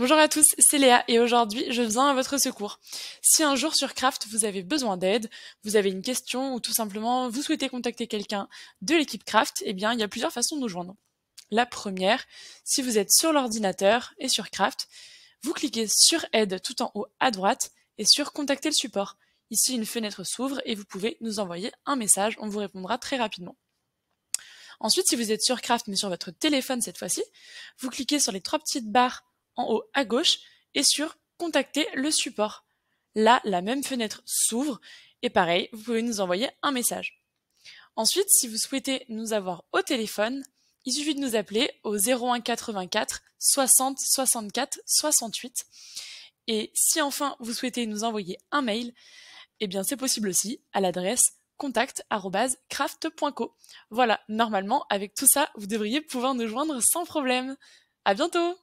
Bonjour à tous, c'est Léa et aujourd'hui je viens à votre secours. Si un jour sur Craft vous avez besoin d'aide, vous avez une question ou tout simplement vous souhaitez contacter quelqu'un de l'équipe Craft, eh bien il y a plusieurs façons de nous joindre. La première, si vous êtes sur l'ordinateur et sur Craft, vous cliquez sur Aide tout en haut à droite et sur Contacter le support. Ici une fenêtre s'ouvre et vous pouvez nous envoyer un message, on vous répondra très rapidement. Ensuite, si vous êtes sur Craft mais sur votre téléphone cette fois-ci, vous cliquez sur les trois petites barres en haut à gauche et sur Contacter le support. Là, la même fenêtre s'ouvre et pareil, vous pouvez nous envoyer un message. Ensuite, si vous souhaitez nous avoir au téléphone, il suffit de nous appeler au 01 84 60 64 68. Et si enfin vous souhaitez nous envoyer un mail, eh bien c'est possible aussi à l'adresse contact.craft.co. Voilà, normalement, avec tout ça, vous devriez pouvoir nous joindre sans problème. À bientôt!